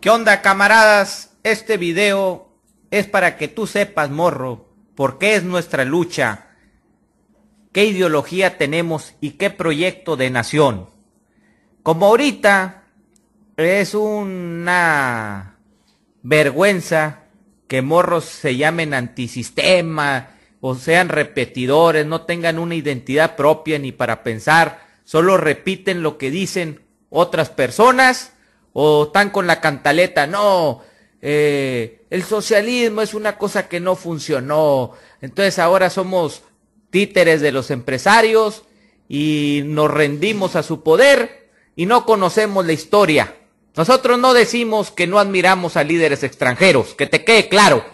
¿Qué onda camaradas? Este video es para que tú sepas, morro, por qué es nuestra lucha, qué ideología tenemos y qué proyecto de nación. Como ahorita es una vergüenza que morros se llamen antisistema o sean repetidores, no tengan una identidad propia ni para pensar, solo repiten lo que dicen otras personas o están con la cantaleta, no, eh, el socialismo es una cosa que no funcionó, entonces ahora somos títeres de los empresarios y nos rendimos a su poder y no conocemos la historia. Nosotros no decimos que no admiramos a líderes extranjeros, que te quede claro,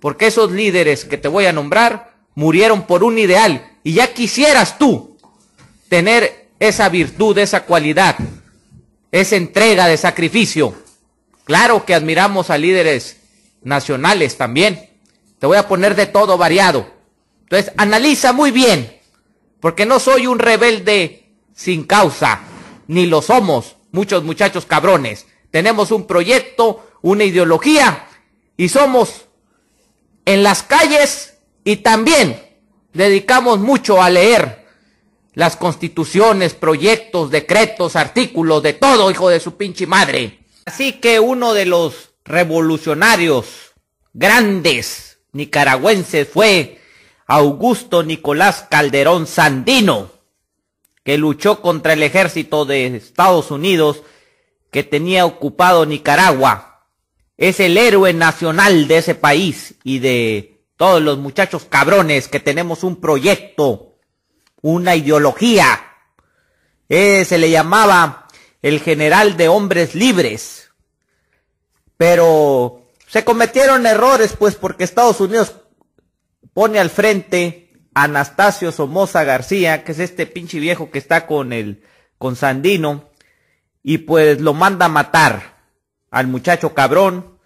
porque esos líderes que te voy a nombrar murieron por un ideal y ya quisieras tú tener esa virtud, esa cualidad es entrega de sacrificio. Claro que admiramos a líderes nacionales también. Te voy a poner de todo variado. Entonces, analiza muy bien, porque no soy un rebelde sin causa, ni lo somos muchos muchachos cabrones. Tenemos un proyecto, una ideología, y somos en las calles y también dedicamos mucho a leer las constituciones, proyectos, decretos, artículos, de todo, hijo de su pinche madre. Así que uno de los revolucionarios grandes nicaragüenses fue Augusto Nicolás Calderón Sandino, que luchó contra el ejército de Estados Unidos que tenía ocupado Nicaragua. Es el héroe nacional de ese país y de todos los muchachos cabrones que tenemos un proyecto una ideología. Eh, se le llamaba el general de hombres libres. Pero se cometieron errores, pues, porque Estados Unidos pone al frente a Anastasio Somoza García, que es este pinche viejo que está con el, con Sandino, y pues lo manda a matar al muchacho cabrón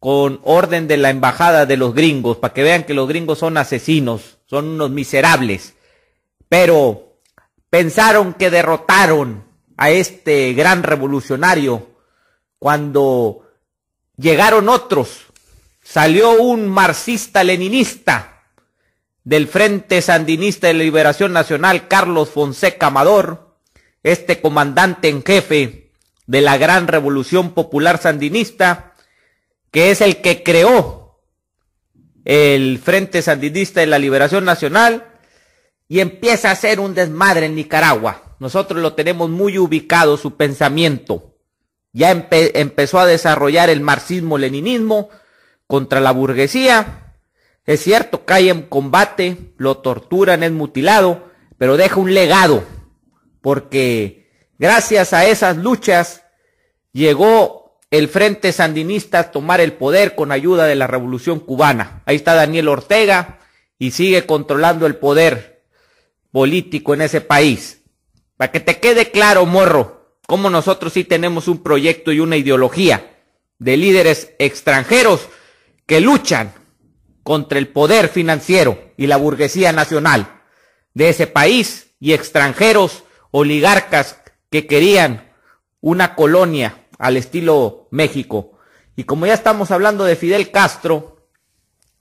con orden de la embajada de los gringos, para que vean que los gringos son asesinos, son unos miserables pero pensaron que derrotaron a este gran revolucionario cuando llegaron otros. Salió un marxista-leninista del Frente Sandinista de la Liberación Nacional, Carlos Fonseca Amador, este comandante en jefe de la gran revolución popular sandinista, que es el que creó el Frente Sandinista de la Liberación Nacional, y empieza a ser un desmadre en Nicaragua. Nosotros lo tenemos muy ubicado, su pensamiento. Ya empezó a desarrollar el marxismo-leninismo contra la burguesía. Es cierto, cae en combate, lo torturan, es mutilado, pero deja un legado, porque gracias a esas luchas llegó el Frente Sandinista a tomar el poder con ayuda de la Revolución Cubana. Ahí está Daniel Ortega y sigue controlando el poder político en ese país. Para que te quede claro, morro, como nosotros sí tenemos un proyecto y una ideología de líderes extranjeros que luchan contra el poder financiero y la burguesía nacional de ese país y extranjeros oligarcas que querían una colonia al estilo México. Y como ya estamos hablando de Fidel Castro,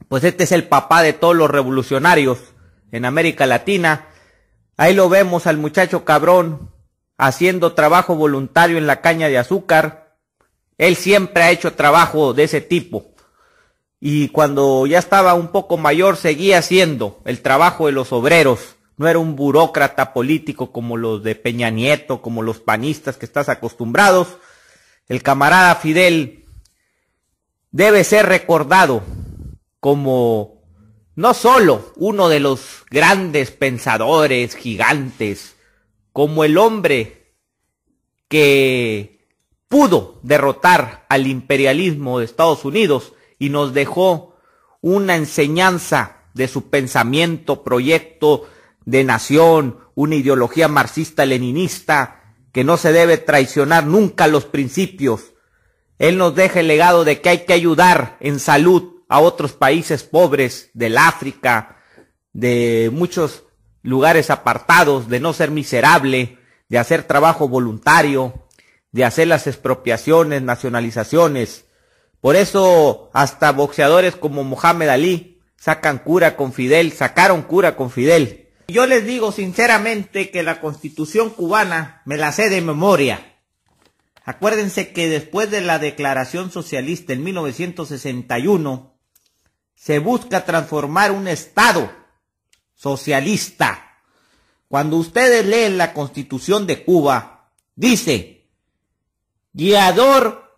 pues este es el papá de todos los revolucionarios en América Latina Ahí lo vemos al muchacho cabrón haciendo trabajo voluntario en la caña de azúcar. Él siempre ha hecho trabajo de ese tipo. Y cuando ya estaba un poco mayor seguía haciendo el trabajo de los obreros. No era un burócrata político como los de Peña Nieto, como los panistas que estás acostumbrados. El camarada Fidel debe ser recordado como no solo uno de los grandes pensadores gigantes, como el hombre que pudo derrotar al imperialismo de Estados Unidos y nos dejó una enseñanza de su pensamiento, proyecto de nación, una ideología marxista-leninista que no se debe traicionar nunca los principios. Él nos deja el legado de que hay que ayudar en salud, a otros países pobres del África, de muchos lugares apartados, de no ser miserable, de hacer trabajo voluntario, de hacer las expropiaciones, nacionalizaciones. Por eso hasta boxeadores como Mohamed Ali sacan cura con Fidel, sacaron cura con Fidel. Yo les digo sinceramente que la constitución cubana me la sé de memoria. Acuérdense que después de la declaración socialista en 1961, se busca transformar un Estado socialista. Cuando ustedes leen la constitución de Cuba, dice, guiador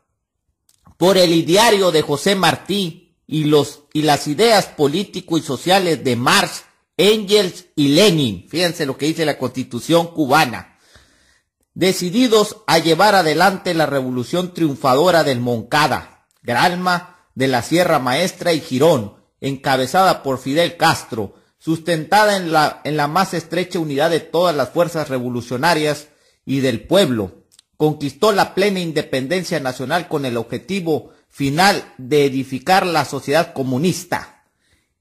por el ideario de José Martí y, los, y las ideas político y sociales de Marx, Engels y Lenin. Fíjense lo que dice la constitución cubana decididos a llevar adelante la revolución triunfadora del Moncada, Granma de la Sierra Maestra y Girón, encabezada por Fidel Castro, sustentada en la, en la más estrecha unidad de todas las fuerzas revolucionarias y del pueblo, conquistó la plena independencia nacional con el objetivo final de edificar la sociedad comunista.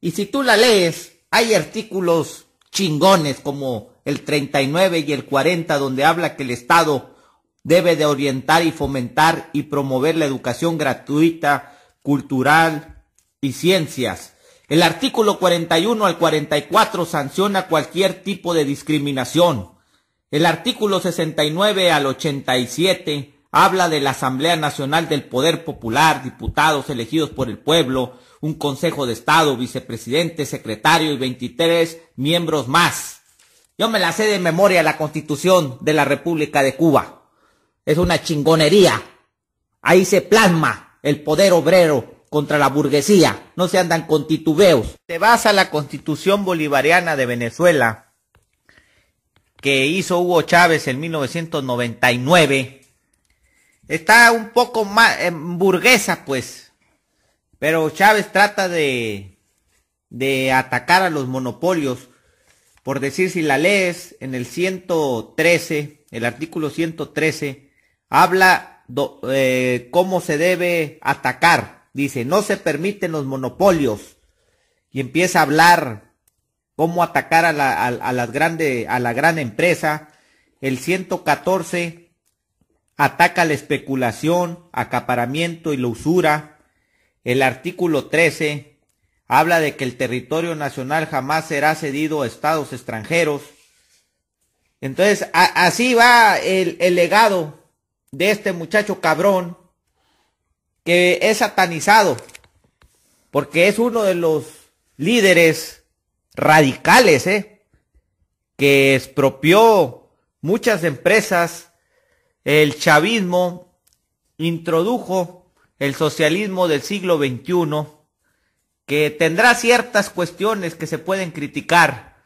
Y si tú la lees, hay artículos chingones como el 39 y el 40 donde habla que el Estado debe de orientar y fomentar y promover la educación gratuita cultural y ciencias. El artículo 41 al 44 sanciona cualquier tipo de discriminación. El artículo 69 al 87 habla de la Asamblea Nacional del Poder Popular, diputados elegidos por el pueblo, un Consejo de Estado, vicepresidente, secretario y 23 miembros más. Yo me la sé de memoria la Constitución de la República de Cuba. Es una chingonería. Ahí se plasma el poder obrero contra la burguesía, no se andan con titubeos. Se basa la constitución bolivariana de Venezuela que hizo Hugo Chávez en 1999. Está un poco más em, burguesa, pues. Pero Chávez trata de, de atacar a los monopolios. Por decir, si la lees en el 113, el artículo 113, habla eh, cómo se debe atacar. Dice, no se permiten los monopolios. Y empieza a hablar cómo atacar a la, las grandes a la gran empresa. El 114 ataca la especulación, acaparamiento y la usura. El artículo 13 habla de que el territorio nacional jamás será cedido a estados extranjeros. Entonces, así va el, el legado de este muchacho cabrón que es satanizado porque es uno de los líderes radicales ¿eh? que expropió muchas empresas, el chavismo introdujo el socialismo del siglo XXI, que tendrá ciertas cuestiones que se pueden criticar,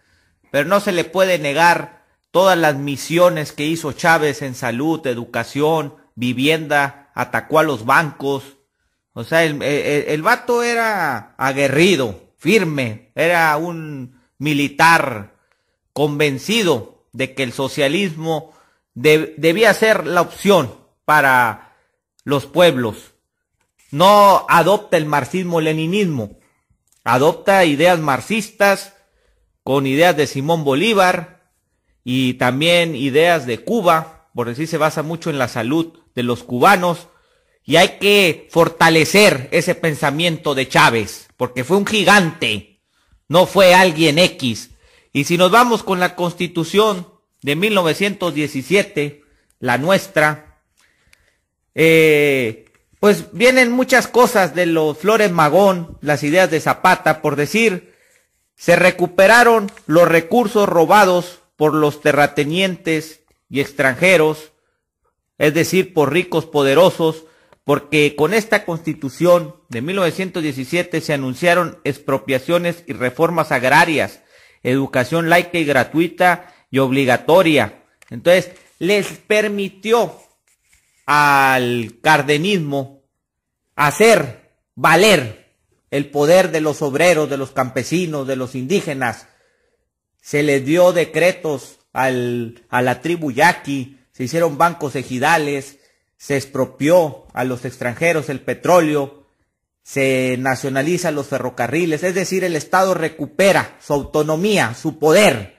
pero no se le puede negar todas las misiones que hizo Chávez en salud, educación, vivienda, atacó a los bancos. O sea, el, vato era aguerrido, firme, era un militar convencido de que el socialismo debía ser la opción para los pueblos. No adopta el marxismo-leninismo, adopta ideas marxistas con ideas de Simón Bolívar, y también ideas de Cuba, por decir, se basa mucho en la salud de los cubanos, y hay que fortalecer ese pensamiento de Chávez, porque fue un gigante, no fue alguien X. Y si nos vamos con la constitución de 1917, la nuestra, eh, pues vienen muchas cosas de los Flores Magón, las ideas de Zapata, por decir, se recuperaron los recursos robados por los terratenientes y extranjeros, es decir, por ricos poderosos, porque con esta constitución de 1917 se anunciaron expropiaciones y reformas agrarias, educación laica y gratuita y obligatoria. Entonces, les permitió al cardenismo hacer valer el poder de los obreros, de los campesinos, de los indígenas, se les dio decretos al, a la tribu yaqui, se hicieron bancos ejidales, se expropió a los extranjeros el petróleo, se nacionalizan los ferrocarriles, es decir, el Estado recupera su autonomía, su poder.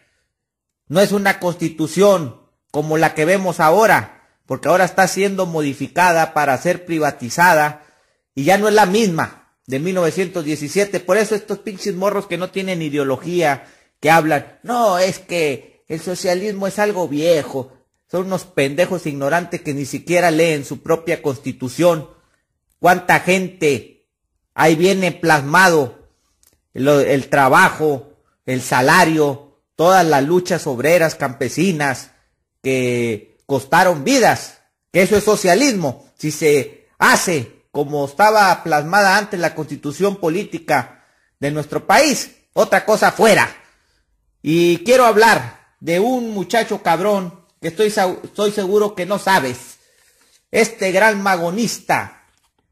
No es una constitución como la que vemos ahora, porque ahora está siendo modificada para ser privatizada y ya no es la misma de 1917. Por eso estos pinches morros que no tienen ideología, que hablan, no, es que el socialismo es algo viejo, son unos pendejos ignorantes que ni siquiera leen su propia constitución. ¿Cuánta gente? Ahí viene plasmado el, trabajo, el salario, todas las luchas obreras, campesinas, que costaron vidas, que eso es socialismo. Si se hace como estaba plasmada antes la constitución política de nuestro país, otra cosa fuera. Y quiero hablar de un muchacho cabrón que estoy, seguro que no sabes. Este gran magonista,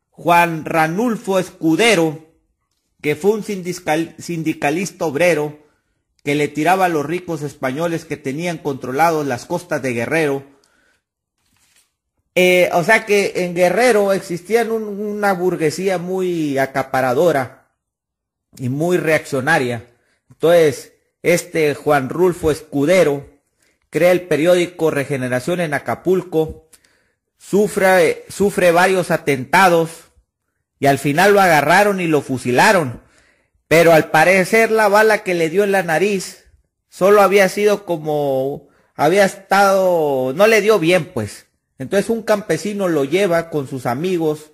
Juan Ranulfo Escudero, que fue un sindicalista obrero que le tiraba a los ricos españoles que tenían controlados las costas de Guerrero. Eh, o sea que en Guerrero existía una burguesía muy acaparadora y muy reaccionaria. Entonces, este Juan Rulfo Escudero crea el periódico Regeneración en Acapulco, sufre, sufre varios atentados y al final lo agarraron y lo fusilaron. Pero al parecer la bala que le dio en la nariz solo había sido como había estado, no le dio bien pues. Entonces un campesino lo lleva con sus amigos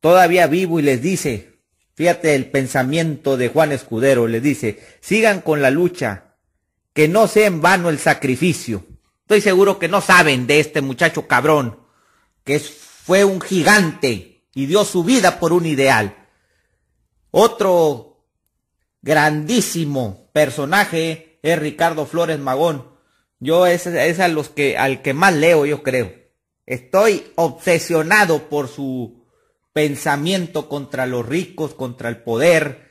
todavía vivo y les dice, Fíjate el pensamiento de Juan Escudero, le dice, sigan con la lucha, que no sea en vano el sacrificio. Estoy seguro que no saben de este muchacho cabrón, que fue un gigante y dio su vida por un ideal. Otro grandísimo personaje es Ricardo Flores Magón. Yo es, es a los que, al que más leo, yo creo. Estoy obsesionado por su pensamiento contra los ricos, contra el poder,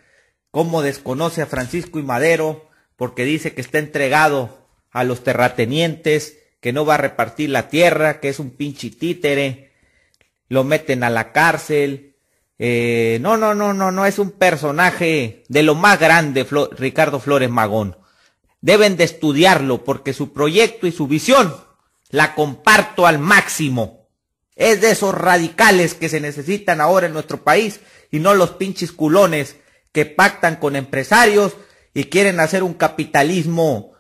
cómo desconoce a Francisco y Madero, porque dice que está entregado a los terratenientes, que no va a repartir la tierra, que es un pinche títere, lo meten a la cárcel. Eh, no, no, no, no, no, es un personaje de lo más grande, Ricardo Flores Magón. Deben de estudiarlo porque su proyecto y su visión la comparto al máximo. Es de esos radicales que se necesitan ahora en nuestro país y no los pinches culones que pactan con empresarios y quieren hacer un capitalismo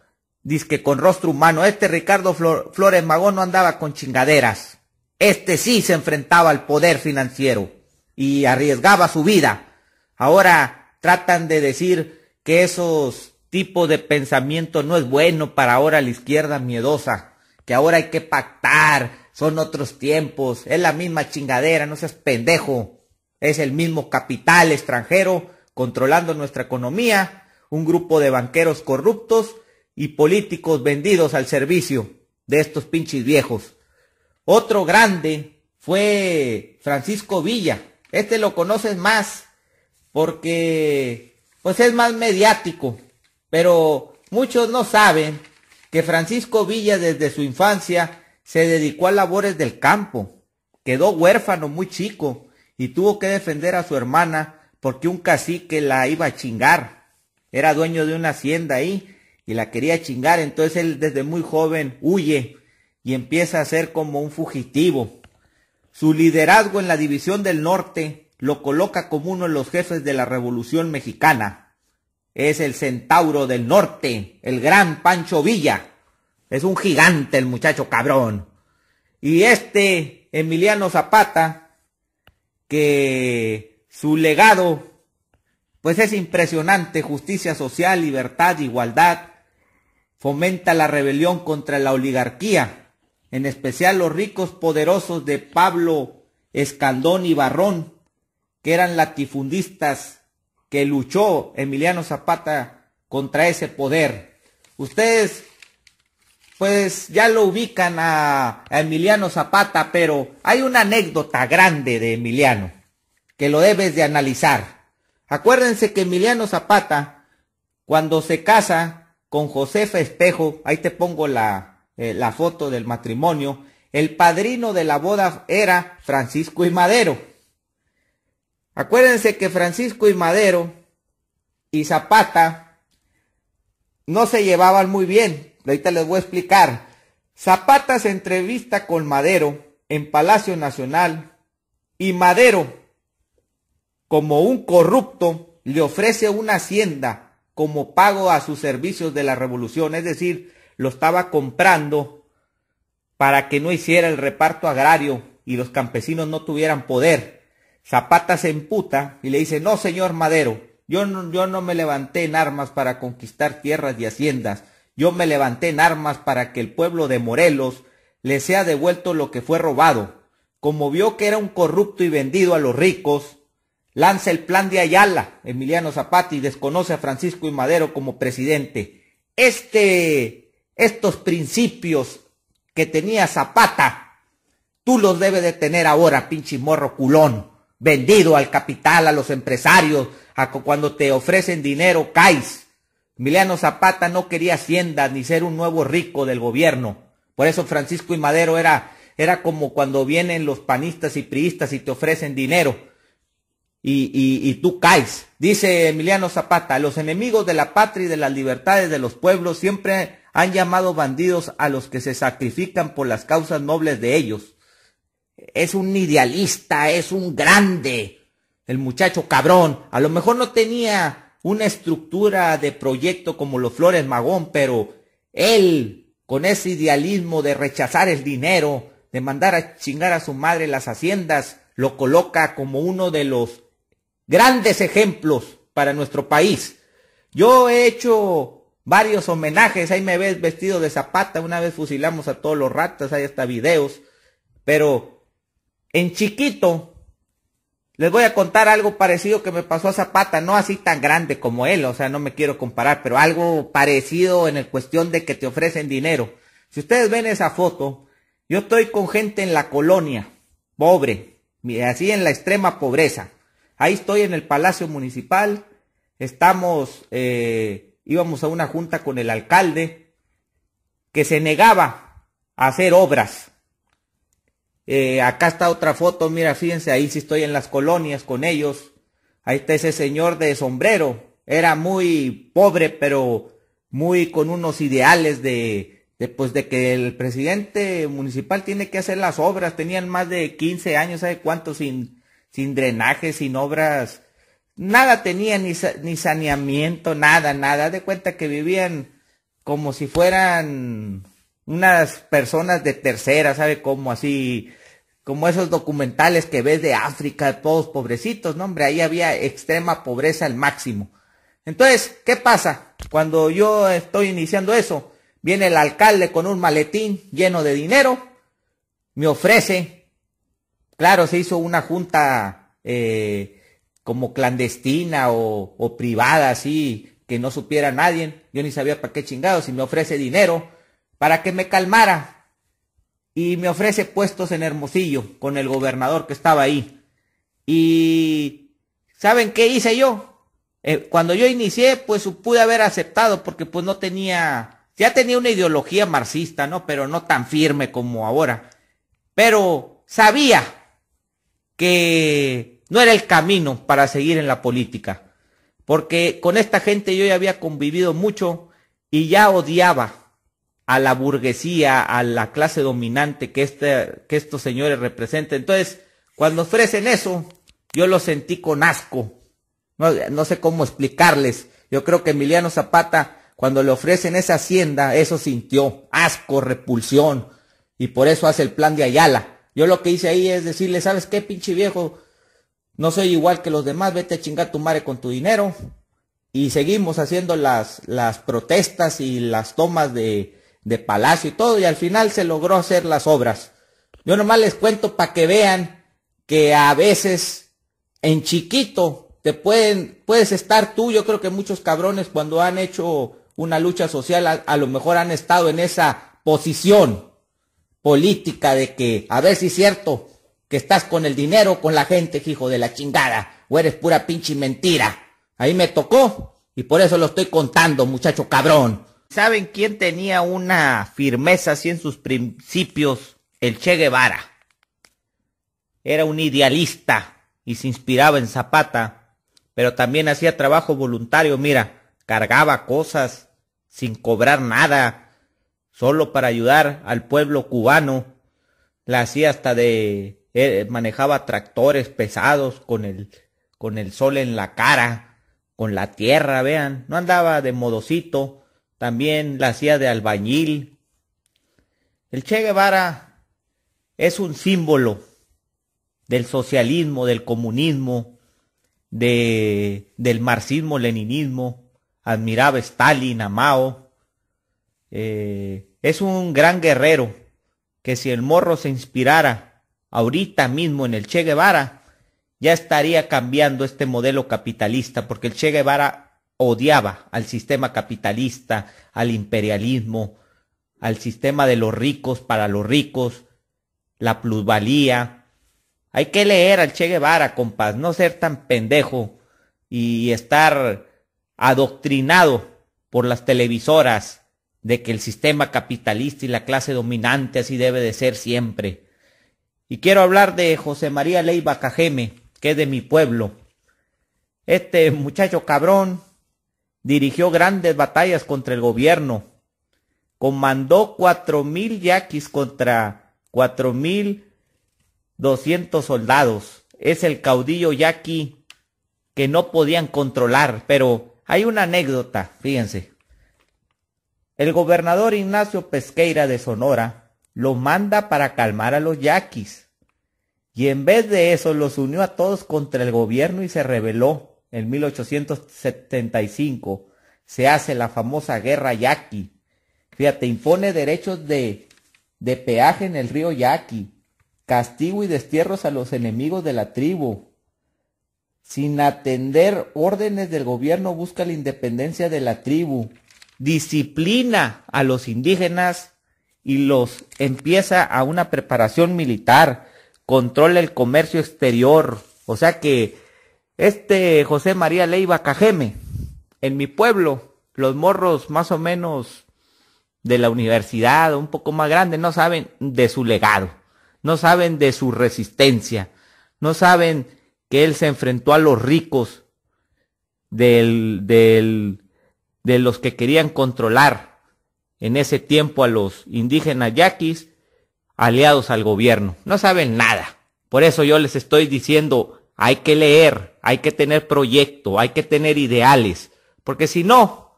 disque con rostro humano. Este Ricardo Flores Magón no andaba con chingaderas. Este sí se enfrentaba al poder financiero y arriesgaba su vida. Ahora tratan de decir que esos tipos de pensamiento no es bueno para ahora la izquierda miedosa, que ahora hay que pactar, son otros tiempos, es la misma chingadera, no seas pendejo. Es el mismo capital extranjero controlando nuestra economía, un grupo de banqueros corruptos y políticos vendidos al servicio de estos pinches viejos. Otro grande fue Francisco Villa. Este lo conoces más porque pues es más mediático, pero muchos no saben que Francisco Villa desde su infancia se dedicó a labores del campo. Quedó huérfano muy chico y tuvo que defender a su hermana porque un cacique la iba a chingar. Era dueño de una hacienda ahí y la quería chingar, entonces él desde muy joven huye y empieza a ser como un fugitivo. Su liderazgo en la División del Norte lo coloca como uno de los jefes de la Revolución Mexicana. Es el Centauro del Norte, el gran Pancho Villa. Es un gigante el muchacho cabrón. Y este Emiliano Zapata, que su legado, pues es impresionante, justicia social, libertad, igualdad, fomenta la rebelión contra la oligarquía, en especial los ricos poderosos de Pablo Escaldón y Barrón, que eran latifundistas, que luchó Emiliano Zapata contra ese poder. Ustedes pues ya lo ubican a, Emiliano Zapata, pero hay una anécdota grande de Emiliano que lo debes de analizar. Acuérdense que Emiliano Zapata, cuando se casa con Josefa Espejo, ahí te pongo la, eh, la foto del matrimonio, el padrino de la boda era Francisco y Madero. Acuérdense que Francisco y Madero y Zapata no se llevaban muy bien, Ahorita les voy a explicar. Zapata se entrevista con Madero en Palacio Nacional y Madero, como un corrupto, le ofrece una hacienda como pago a sus servicios de la revolución, es decir, lo estaba comprando para que no hiciera el reparto agrario y los campesinos no tuvieran poder. Zapata se emputa y le dice, no, señor Madero, yo no, yo no me levanté en armas para conquistar tierras y haciendas yo me levanté en armas para que el pueblo de Morelos le sea devuelto lo que fue robado. Como vio que era un corrupto y vendido a los ricos, lanza el plan de Ayala, Emiliano Zapata, y desconoce a Francisco y Madero como presidente. Este, estos principios que tenía Zapata, tú los debes de tener ahora, pinche morro culón, vendido al capital, a los empresarios, a cuando te ofrecen dinero, caes. Emiliano Zapata no quería hacienda ni ser un nuevo rico del gobierno. Por eso Francisco y Madero era, era como cuando vienen los panistas y priistas y te ofrecen dinero y, y, y tú caes. Dice Emiliano Zapata, los enemigos de la patria y de las libertades de los pueblos siempre han llamado bandidos a los que se sacrifican por las causas nobles de ellos. Es un idealista, es un grande, el muchacho cabrón. A lo mejor no tenía una estructura de proyecto como los Flores Magón, pero él, con ese idealismo de rechazar el dinero, de mandar a chingar a su madre las haciendas, lo coloca como uno de los grandes ejemplos para nuestro país. Yo he hecho varios homenajes, ahí me ves vestido de zapata, una vez fusilamos a todos los ratas, hay hasta videos, pero en chiquito les voy a contar algo parecido que me pasó a Zapata, no así tan grande como él, o sea, no me quiero comparar, pero algo parecido en el cuestión de que te ofrecen dinero. Si ustedes ven esa foto, yo estoy con gente en la colonia, pobre, así en la extrema pobreza. Ahí estoy en el Palacio Municipal, estamos, eh, íbamos a una junta con el alcalde que se negaba a hacer obras eh, acá está otra foto, mira, fíjense, ahí sí estoy en las colonias con ellos. Ahí está ese señor de sombrero. Era muy pobre, pero muy con unos ideales de, de pues, que el presidente municipal tiene que hacer las obras. Tenían más de 15 años, ¿sabe cuánto? Sin, sin drenaje, sin obras. Nada tenía ni, ni saneamiento, nada, nada. De cuenta que vivían como si fueran unas personas de tercera, ¿sabe? cómo así, como esos documentales que ves de África, todos pobrecitos, no hombre, ahí había extrema pobreza al máximo. Entonces, ¿qué pasa? Cuando yo estoy iniciando eso, viene el alcalde con un maletín lleno de dinero, me ofrece, claro, se hizo una junta eh, como clandestina o, o privada, así, que no supiera nadie, yo ni sabía para qué chingados, y me ofrece dinero para que me calmara, y me ofrece puestos en Hermosillo con el gobernador que estaba ahí. Y ¿saben qué hice yo? Eh, cuando yo inicié, pues pude haber aceptado porque pues no tenía, ya tenía una ideología marxista, ¿no? Pero no tan firme como ahora. Pero sabía que no era el camino para seguir en la política. Porque con esta gente yo ya había convivido mucho y ya odiaba a la burguesía, a la clase dominante que, este, que estos señores representan. Entonces, cuando ofrecen eso, yo lo sentí con asco. No, sé cómo explicarles. Yo creo que Emiliano Zapata, cuando le ofrecen esa hacienda, eso sintió asco, repulsión, y por eso hace el plan de Ayala. Yo lo que hice ahí es decirle, ¿sabes qué, pinche viejo? No soy igual que los demás, vete a chingar tu madre con tu dinero. Y seguimos haciendo las, las protestas y las tomas de, de palacio y todo, y al final se logró hacer las obras. Yo nomás les cuento para que vean que a veces en chiquito te pueden, puedes estar tú, yo creo que muchos cabrones cuando han hecho una lucha social a, lo mejor han estado en esa posición política de que a ver si es cierto que estás con el dinero, con la gente, hijo de la chingada, o eres pura pinche mentira. Ahí me tocó y por eso lo estoy contando, muchacho cabrón. ¿Saben quién tenía una firmeza así en sus principios? El Che Guevara. Era un idealista y se inspiraba en Zapata, pero también hacía trabajo voluntario, mira, cargaba cosas sin cobrar nada, solo para ayudar al pueblo cubano. La hacía hasta de eh, manejaba tractores pesados con el con el sol en la cara, con la tierra, vean, no andaba de modocito también la hacía de albañil. El Che Guevara es un símbolo del socialismo, del comunismo, de, del marxismo-leninismo. Admiraba a Stalin, a Mao. Eh, es un gran guerrero que si el morro se inspirara ahorita mismo en el Che Guevara, ya estaría cambiando este modelo capitalista, porque el Che Guevara odiaba al sistema capitalista, al imperialismo, al sistema de los ricos para los ricos, la plusvalía. Hay que leer al Che Guevara, compás, no ser tan pendejo y estar adoctrinado por las televisoras de que el sistema capitalista y la clase dominante así debe de ser siempre. Y quiero hablar de José María Leiva Cajeme, que es de mi pueblo. Este muchacho cabrón Dirigió grandes batallas contra el gobierno. Comandó cuatro mil yaquis contra cuatro mil doscientos soldados. Es el caudillo yaqui que no podían controlar. Pero hay una anécdota, fíjense. El gobernador Ignacio Pesqueira de Sonora lo manda para calmar a los yaquis. Y en vez de eso los unió a todos contra el gobierno y se rebeló en 1875, se hace la famosa guerra Yaqui. Fíjate, impone derechos de, de peaje en el río Yaqui, castigo y destierros a los enemigos de la tribu. Sin atender órdenes del gobierno busca la independencia de la tribu, disciplina a los indígenas y los empieza a una preparación militar, controla el comercio exterior, o sea que este José María Leiva Cajeme, en mi pueblo, los morros más o menos de la universidad, un poco más grande, no saben de su legado, no saben de su resistencia, no saben que él se enfrentó a los ricos de los que querían controlar en ese tiempo a los indígenas yaquis aliados al gobierno. No saben nada. Por eso yo les estoy diciendo, hay que leer, hay que tener proyecto, hay que tener ideales, porque si no,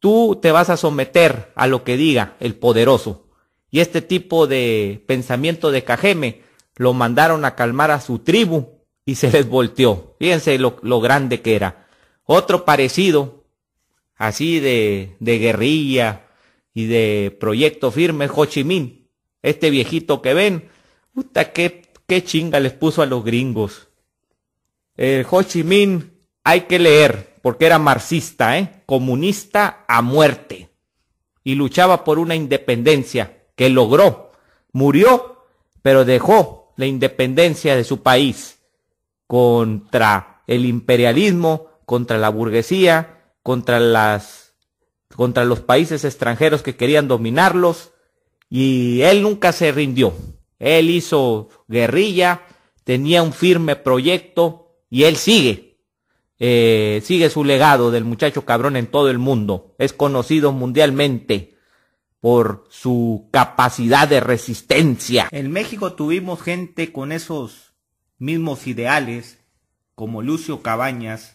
tú te vas a someter a lo que diga el poderoso. Y este tipo de pensamiento de Cajeme lo mandaron a calmar a su tribu y se les volteó. Fíjense lo, grande que era. Otro parecido, así de, guerrilla y de proyecto firme, Ho Chi Minh. Este viejito que ven, puta, qué chinga les puso a los gringos. El Ho Chi Minh hay que leer, porque era marxista, ¿eh? comunista a muerte, y luchaba por una independencia que logró. Murió, pero dejó la independencia de su país contra el imperialismo, contra la burguesía, contra las contra los países extranjeros que querían dominarlos y él nunca se rindió. Él hizo guerrilla, tenía un firme proyecto y él sigue. Eh, sigue su legado del muchacho cabrón en todo el mundo. Es conocido mundialmente por su capacidad de resistencia. En México tuvimos gente con esos mismos ideales, como Lucio Cabañas,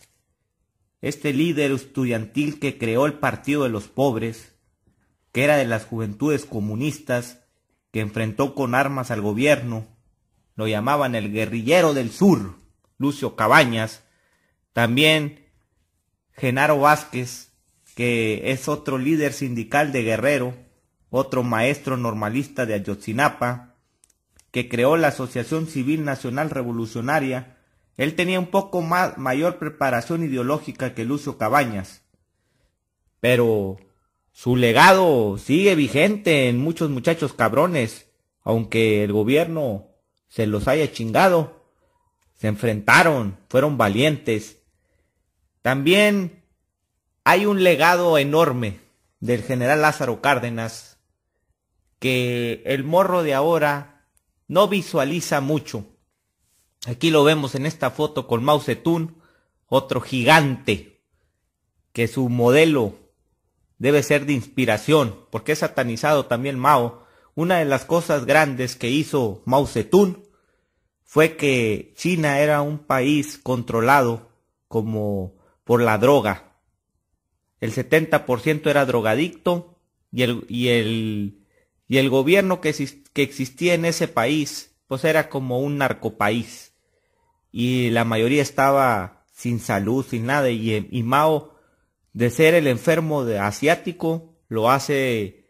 este líder estudiantil que creó el Partido de los Pobres, que era de las juventudes comunistas, que enfrentó con armas al gobierno, lo llamaban el guerrillero del sur. Lucio Cabañas, también Genaro Vázquez, que es otro líder sindical de Guerrero, otro maestro normalista de Ayotzinapa, que creó la Asociación Civil Nacional Revolucionaria, él tenía un poco más, mayor preparación ideológica que Lucio Cabañas, pero su legado sigue vigente en muchos muchachos cabrones, aunque el gobierno se los haya chingado se enfrentaron, fueron valientes. También hay un legado enorme del general Lázaro Cárdenas que el morro de ahora no visualiza mucho. Aquí lo vemos en esta foto con Mao Zedong, otro gigante, que su modelo debe ser de inspiración, porque es satanizado también Mao. Una de las cosas grandes que hizo Mao Zedong fue que China era un país controlado como por la droga. El 70% era drogadicto y el, y el, gobierno que, existía en ese país pues era como un narcopaís. Y la mayoría estaba sin salud, sin nada. Y, y Mao, de ser el enfermo asiático, lo hace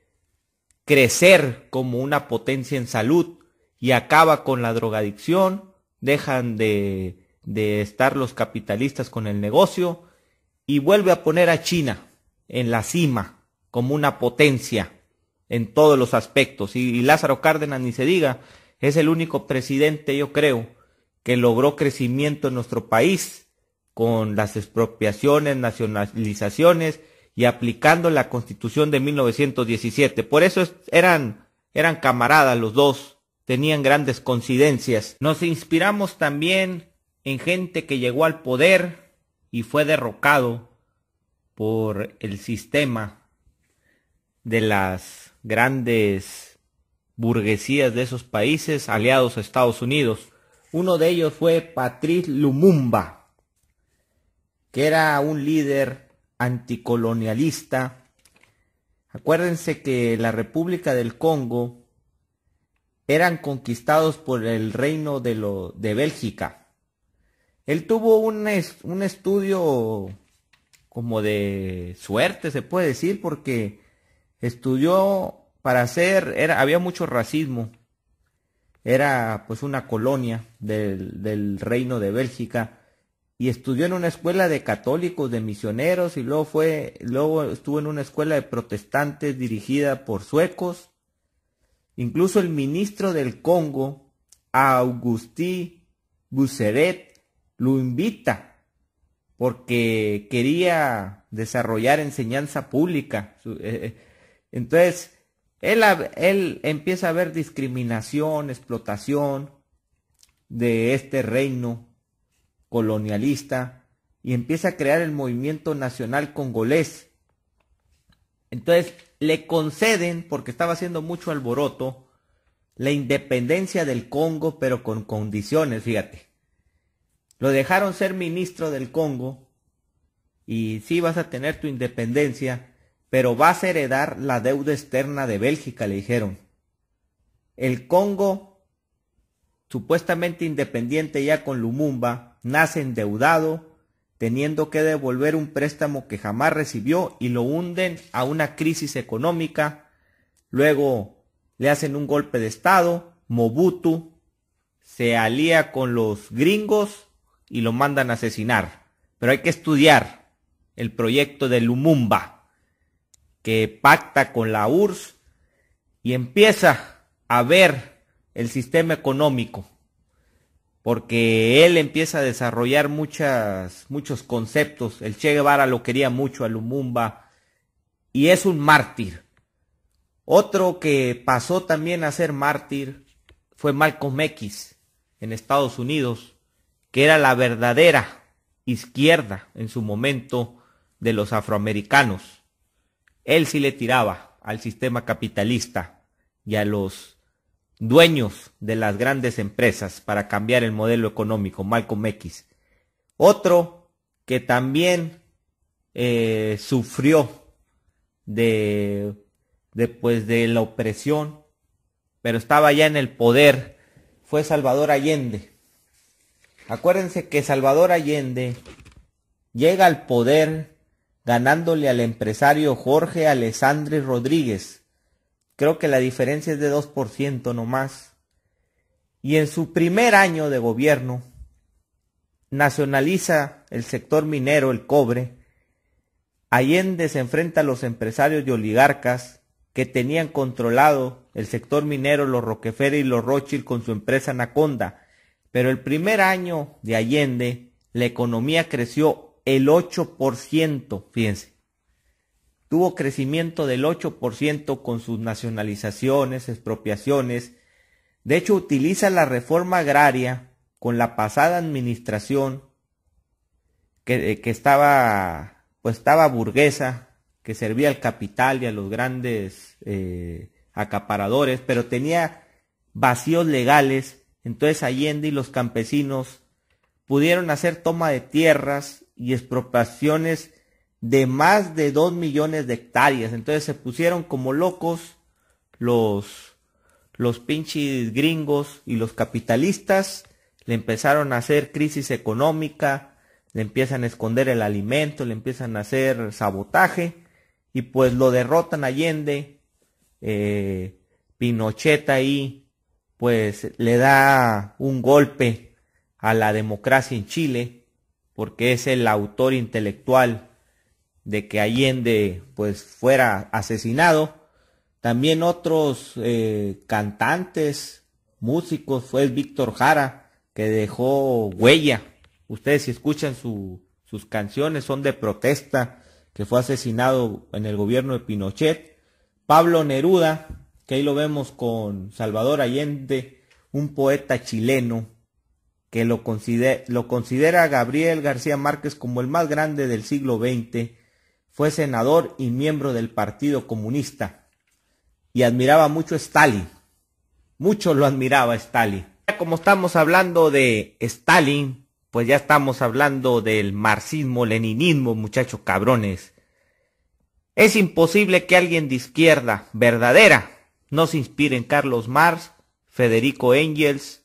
crecer como una potencia en salud y acaba con la drogadicción, dejan de, de estar los capitalistas con el negocio y vuelve a poner a China en la cima como una potencia en todos los aspectos. Y, Lázaro Cárdenas, ni se diga, es el único presidente, yo creo, que logró crecimiento en nuestro país con las expropiaciones, nacionalizaciones y aplicando la constitución de 1917. Por eso eran, eran camaradas los dos tenían grandes coincidencias. Nos inspiramos también en gente que llegó al poder y fue derrocado por el sistema de las grandes burguesías de esos países aliados a Estados Unidos. Uno de ellos fue Patrice Lumumba, que era un líder anticolonialista. Acuérdense que la República del Congo eran conquistados por el reino de, lo, de Bélgica. Él tuvo un, un estudio como de suerte, se puede decir, porque estudió para hacer, era, había mucho racismo. Era pues una colonia del, del reino de Bélgica y estudió en una escuela de católicos, de misioneros, y luego fue, luego estuvo en una escuela de protestantes dirigida por suecos, Incluso el ministro del Congo, Augustin Busseret, lo invita porque quería desarrollar enseñanza pública. Eh, eh, entonces, él, él empieza a ver discriminación, explotación de este reino colonialista y empieza a crear el movimiento nacional congolés. Entonces, le conceden, porque estaba haciendo mucho alboroto, la independencia del Congo, pero con condiciones, fíjate. Lo dejaron ser ministro del Congo y sí vas a tener tu independencia, pero vas a heredar la deuda externa de Bélgica, le dijeron. El Congo, supuestamente independiente ya con Lumumba, nace endeudado teniendo que devolver un préstamo que jamás recibió y lo hunden a una crisis económica. Luego le hacen un golpe de Estado. Mobutu se alía con los gringos y lo mandan a asesinar. Pero hay que estudiar el proyecto de Lumumba, que pacta con la URSS y empieza a ver el sistema económico porque él empieza a desarrollar muchas, muchos conceptos. El Che Guevara lo quería mucho, a Lumumba, y es un mártir. Otro que pasó también a ser mártir fue Malcolm X en Estados Unidos, que era la verdadera izquierda en su momento de los afroamericanos. Él sí le tiraba al sistema capitalista y a los dueños de las grandes empresas para cambiar el modelo económico, Malcolm X. Otro que también eh, sufrió de, de, pues, de la opresión, pero estaba ya en el poder, fue Salvador Allende. Acuérdense que Salvador Allende llega al poder ganándole al empresario Jorge Alessandri Rodríguez, Creo que la diferencia es de 2% más. Y en su primer año de gobierno, nacionaliza el sector minero, el cobre. Allende se enfrenta a los empresarios y oligarcas que tenían controlado el sector minero, los Rockefeller y los Rothschild con su empresa Anaconda. Pero el primer año de Allende, la economía creció el 8%, fíjense tuvo crecimiento del 8% con sus nacionalizaciones, expropiaciones. De hecho, utiliza la reforma agraria con la pasada administración que, eh, estaba, pues estaba burguesa, que servía al capital y a los grandes eh, acaparadores, pero tenía vacíos legales. Entonces Allende y los campesinos pudieron hacer toma de tierras y expropiaciones de más de 2 millones de hectáreas. Entonces se pusieron como locos los, los pinches gringos y los capitalistas. Le empezaron a hacer crisis económica, le empiezan a esconder el alimento, le empiezan a hacer sabotaje y pues lo derrotan Allende. Eh, Pinochet ahí pues le da un golpe a la democracia en Chile porque es el autor intelectual de que Allende pues fuera asesinado. También otros eh, cantantes, músicos, fue Víctor Jara, que dejó huella. Ustedes si escuchan su, sus canciones son de protesta, que fue asesinado en el gobierno de Pinochet. Pablo Neruda, que ahí lo vemos con Salvador Allende, un poeta chileno, que lo, considera, lo considera Gabriel García Márquez como el más grande del siglo XX fue senador y miembro del Partido Comunista y admiraba mucho a Stalin. Mucho lo admiraba Stalin. Como estamos hablando de Stalin, pues ya estamos hablando del marxismo-leninismo, muchachos cabrones. Es imposible que alguien de izquierda verdadera no se inspire en Carlos Marx, Federico Engels,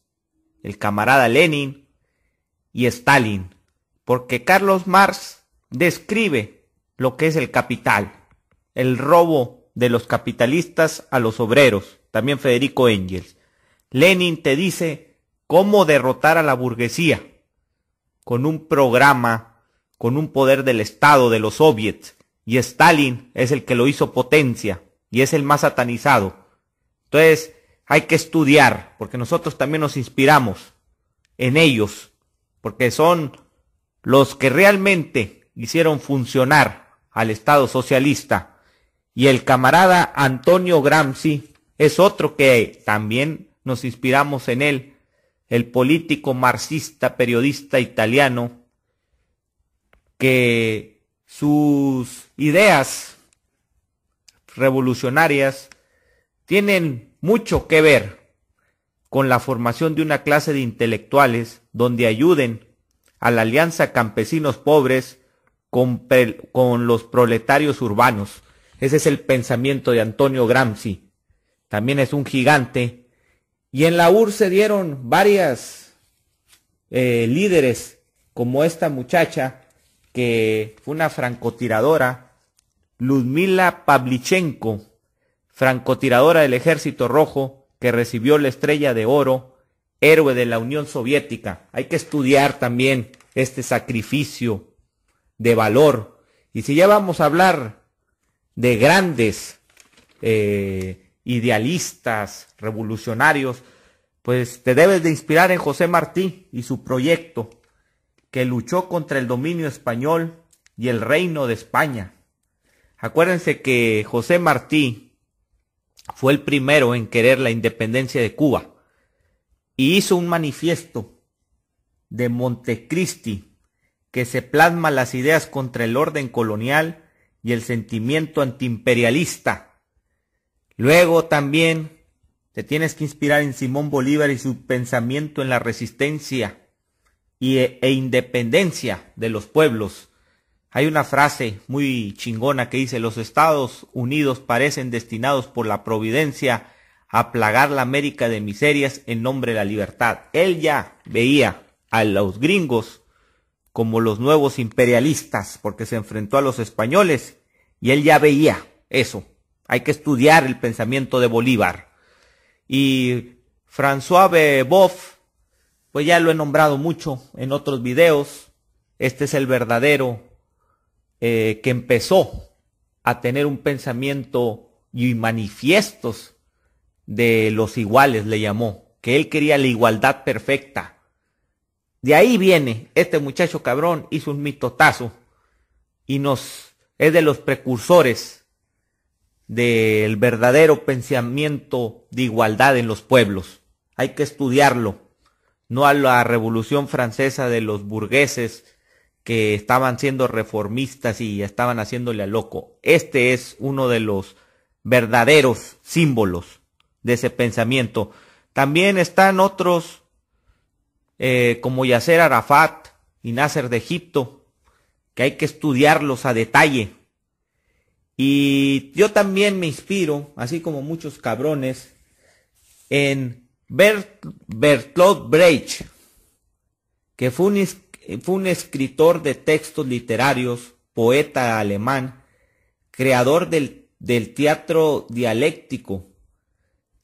el camarada Lenin y Stalin, porque Carlos Marx describe lo que es el capital, el robo de los capitalistas a los obreros, también Federico Engels. Lenin te dice cómo derrotar a la burguesía con un programa, con un poder del Estado, de los soviets, y Stalin es el que lo hizo potencia y es el más satanizado. Entonces, hay que estudiar, porque nosotros también nos inspiramos en ellos, porque son los que realmente hicieron funcionar al Estado socialista. Y el camarada Antonio Gramsci es otro que también nos inspiramos en él, el político marxista, periodista italiano, que sus ideas revolucionarias tienen mucho que ver con la formación de una clase de intelectuales donde ayuden a la Alianza Campesinos Pobres con, los proletarios urbanos. Ese es el pensamiento de Antonio Gramsci. También es un gigante. Y en la URSS se dieron varias eh, líderes, como esta muchacha, que fue una francotiradora, Ludmila Pavlichenko, francotiradora del Ejército Rojo, que recibió la Estrella de Oro, héroe de la Unión Soviética. Hay que estudiar también este sacrificio de valor. Y si ya vamos a hablar de grandes eh, idealistas, revolucionarios, pues te debes de inspirar en José Martí y su proyecto, que luchó contra el dominio español y el reino de España. Acuérdense que José Martí fue el primero en querer la independencia de Cuba y hizo un manifiesto de Montecristi que se plasma las ideas contra el orden colonial y el sentimiento antiimperialista. Luego también te tienes que inspirar en Simón Bolívar y su pensamiento en la resistencia y e, e independencia de los pueblos. Hay una frase muy chingona que dice, los Estados Unidos parecen destinados por la providencia a plagar la América de miserias en nombre de la libertad. Él ya veía a los gringos como los nuevos imperialistas, porque se enfrentó a los españoles y él ya veía eso. Hay que estudiar el pensamiento de Bolívar. Y François Beboff, pues ya lo he nombrado mucho en otros videos. Este es el verdadero eh, que empezó a tener un pensamiento y manifiestos de los iguales, le llamó, que él quería la igualdad perfecta de ahí viene, este muchacho cabrón hizo un mitotazo y nos es de los precursores del verdadero pensamiento de igualdad en los pueblos. Hay que estudiarlo, no a la revolución francesa de los burgueses que estaban siendo reformistas y estaban haciéndole a loco. Este es uno de los verdaderos símbolos de ese pensamiento. También están otros eh, como Yasser Arafat y Nasser de Egipto, que hay que estudiarlos a detalle. Y yo también me inspiro, así como muchos cabrones, en Bertolt Brecht, que fue un, fue un escritor de textos literarios, poeta alemán, creador del teatro dialéctico,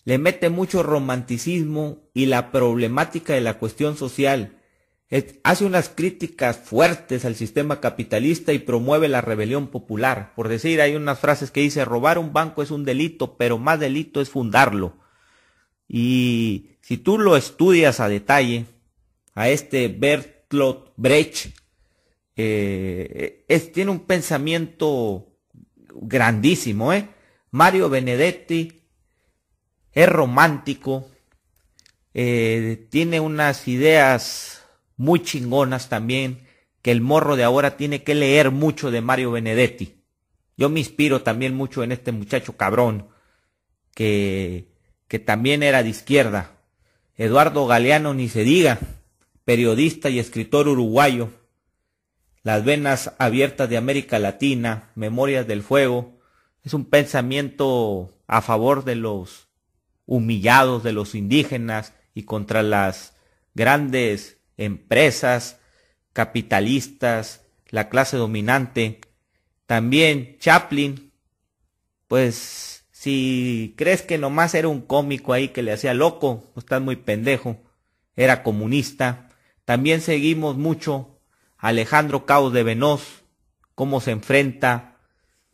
le mete mucho romanticismo y la problemática de la cuestión social, hace unas críticas fuertes al sistema capitalista y promueve la rebelión popular. Por decir, hay unas frases que dice, robar un banco es un delito, pero más delito es fundarlo. Y si tú lo estudias a detalle, a este Bertolt Brecht, eh, tiene un pensamiento grandísimo, ¿eh? Mario Benedetti es romántico, eh, tiene unas ideas muy chingonas también, que el morro de ahora tiene que leer mucho de Mario Benedetti. Yo me inspiro también mucho en este muchacho cabrón, que, que también era de izquierda. Eduardo Galeano, ni se diga, periodista y escritor uruguayo. Las venas abiertas de América Latina, Memorias del Fuego, es un pensamiento a favor de los humillados de los indígenas y contra las grandes empresas capitalistas, la clase dominante. También Chaplin, pues si crees que nomás era un cómico ahí que le hacía loco, no estás muy pendejo, era comunista. También seguimos mucho a Alejandro Caos de Venoz, cómo se enfrenta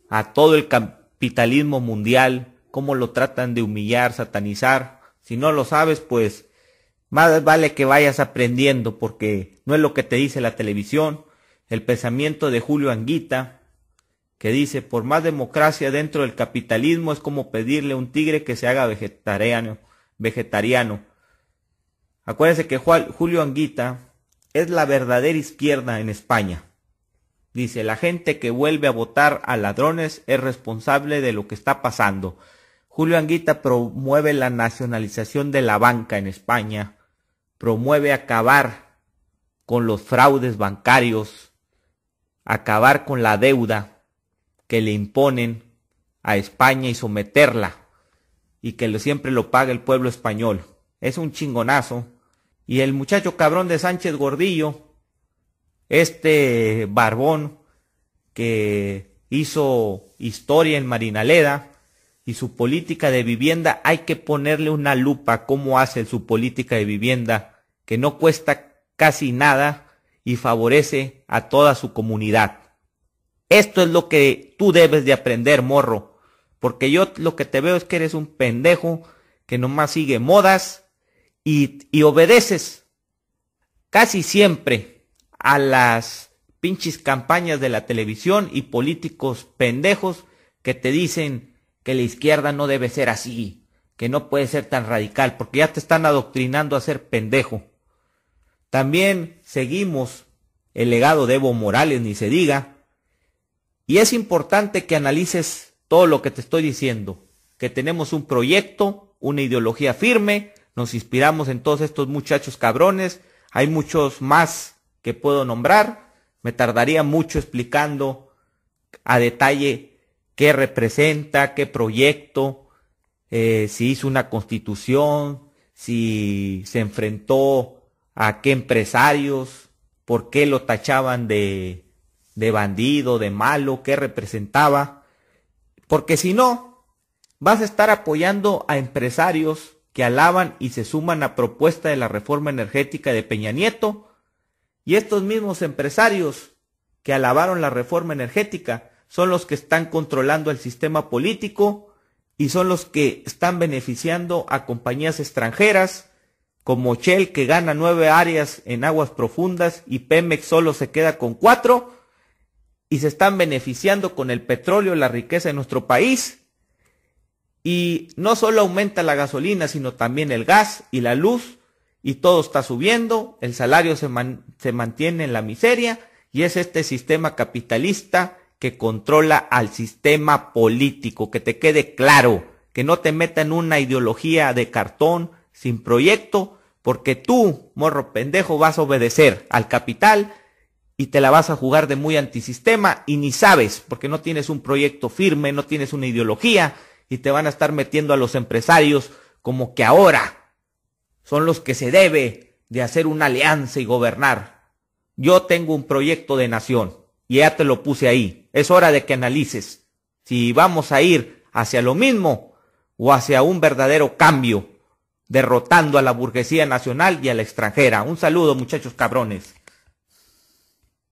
a todo el capitalismo mundial, cómo lo tratan de humillar, satanizar. Si no lo sabes, pues más vale que vayas aprendiendo porque no es lo que te dice la televisión. El pensamiento de Julio Anguita, que dice, por más democracia dentro del capitalismo es como pedirle a un tigre que se haga vegetariano. vegetariano. Acuérdense que Julio Anguita es la verdadera izquierda en España. Dice, la gente que vuelve a votar a ladrones es responsable de lo que está pasando. Julio Anguita promueve la nacionalización de la banca en España, promueve acabar con los fraudes bancarios, acabar con la deuda que le imponen a España y someterla y que siempre lo paga el pueblo español. Es un chingonazo. Y el muchacho cabrón de Sánchez Gordillo, este barbón que hizo historia en Marinaleda, y su política de vivienda hay que ponerle una lupa cómo hace su política de vivienda que no cuesta casi nada y favorece a toda su comunidad. Esto es lo que tú debes de aprender, morro, porque yo lo que te veo es que eres un pendejo que nomás sigue modas y, y obedeces casi siempre a las pinches campañas de la televisión y políticos pendejos que te dicen que la izquierda no debe ser así, que no puede ser tan radical, porque ya te están adoctrinando a ser pendejo. También seguimos el legado de Evo Morales, ni se diga. Y es importante que analices todo lo que te estoy diciendo, que tenemos un proyecto, una ideología firme, nos inspiramos en todos estos muchachos cabrones, hay muchos más que puedo nombrar, me tardaría mucho explicando a detalle qué representa, qué proyecto, eh, si hizo una constitución, si se enfrentó a qué empresarios, por qué lo tachaban de, de bandido, de malo, qué representaba. Porque si no, vas a estar apoyando a empresarios que alaban y se suman a propuesta de la reforma energética de Peña Nieto, y estos mismos empresarios que alabaron la reforma energética son los que están controlando el sistema político y son los que están beneficiando a compañías extranjeras como Shell que gana nueve áreas en aguas profundas y Pemex solo se queda con cuatro y se están beneficiando con el petróleo, la riqueza de nuestro país. Y no solo aumenta la gasolina, sino también el gas y la luz, y todo está subiendo, el salario se, se mantiene en la miseria, y es este sistema capitalista que controla al sistema político, que te quede claro, que no te meta en una ideología de cartón sin proyecto, porque tú, morro pendejo, vas a obedecer al capital y te la vas a jugar de muy antisistema y ni sabes, porque no tienes un proyecto firme, no tienes una ideología y te van a estar metiendo a los empresarios como que ahora son los que se debe de hacer una alianza y gobernar. Yo tengo un proyecto de nación y ya te lo puse ahí. Es hora de que analices si vamos a ir hacia lo mismo o hacia un verdadero cambio, derrotando a la burguesía nacional y a la extranjera. Un saludo, muchachos cabrones.